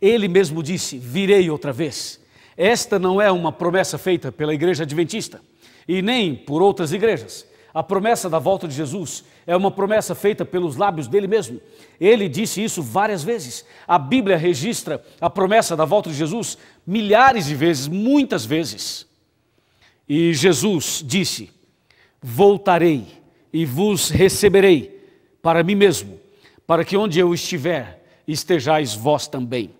Ele mesmo disse: Virei outra vez. Esta não é uma promessa feita pela igreja adventista e nem por outras igrejas. A promessa da volta de Jesus é uma promessa feita pelos lábios dele mesmo. Ele disse isso várias vezes. A Bíblia registra a promessa da volta de Jesus milhares de vezes, muitas vezes. E Jesus disse: Voltarei e vos receberei para mim mesmo, para que onde eu estiver estejais vós também.